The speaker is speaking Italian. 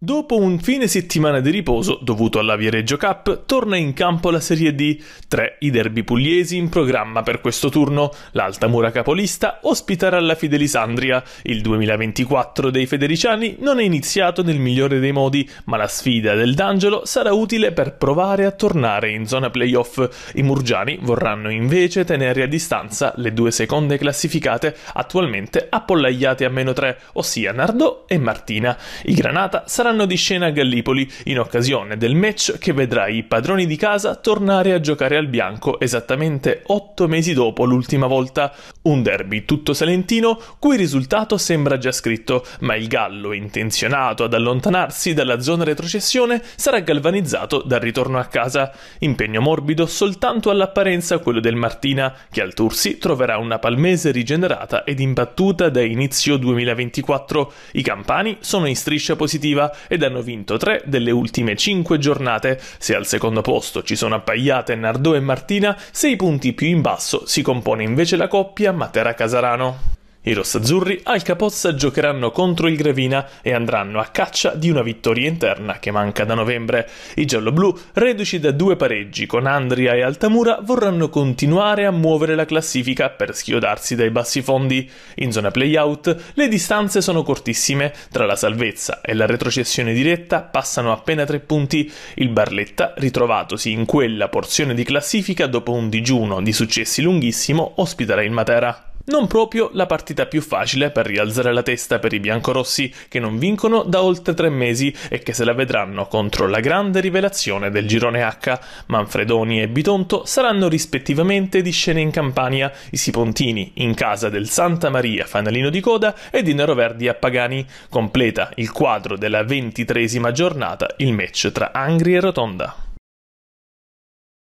Dopo un fine settimana di riposo dovuto alla Viareggio Cup, torna in campo la Serie D. Tre i derby pugliesi in programma per questo turno. L'Altamura capolista ospiterà la Fidelisandria. Il 2024 dei federiciani non è iniziato nel migliore dei modi, ma la sfida del D'Angelo sarà utile per provare a tornare in zona playoff. I murgiani vorranno invece tenere a distanza le due seconde classificate, attualmente appollaiate a meno 3, ossia Nardò e Martina. I Granata saranno saranno di scena a Gallipoli in occasione del match che vedrà i padroni di casa tornare a giocare al bianco esattamente otto mesi dopo l'ultima volta. Un derby tutto salentino cui il risultato sembra già scritto, ma il Gallo, intenzionato ad allontanarsi dalla zona retrocessione, sarà galvanizzato dal ritorno a casa. Impegno morbido soltanto all'apparenza quello del Martina, che al Tursi troverà una palmese rigenerata ed imbattuta da inizio 2024. I campani sono in striscia positiva, ed hanno vinto tre delle ultime cinque giornate. Se al secondo posto ci sono appaiate Nardò e Martina, 6 punti più in basso si compone invece la coppia Matera Casarano. I rossazzurri al Capozza giocheranno contro il Gravina e andranno a caccia di una vittoria interna che manca da novembre. I gialloblu, reduci da due pareggi con Andria e Altamura, vorranno continuare a muovere la classifica per schiodarsi dai bassi fondi. In zona playout le distanze sono cortissime, tra la salvezza e la retrocessione diretta passano appena tre punti. Il Barletta, ritrovatosi in quella porzione di classifica dopo un digiuno di successi lunghissimo, ospiterà il Matera. Non proprio la partita più facile per rialzare la testa per i biancorossi, che non vincono da oltre tre mesi e che se la vedranno contro la grande rivelazione del girone H. Manfredoni e Bitonto saranno rispettivamente di scena in Campania, i Sipontini in casa del Santa Maria Fanalino di Coda e di Nero Verdi a Pagani. Completa il quadro della ventitresima giornata il match tra Angri e Rotonda.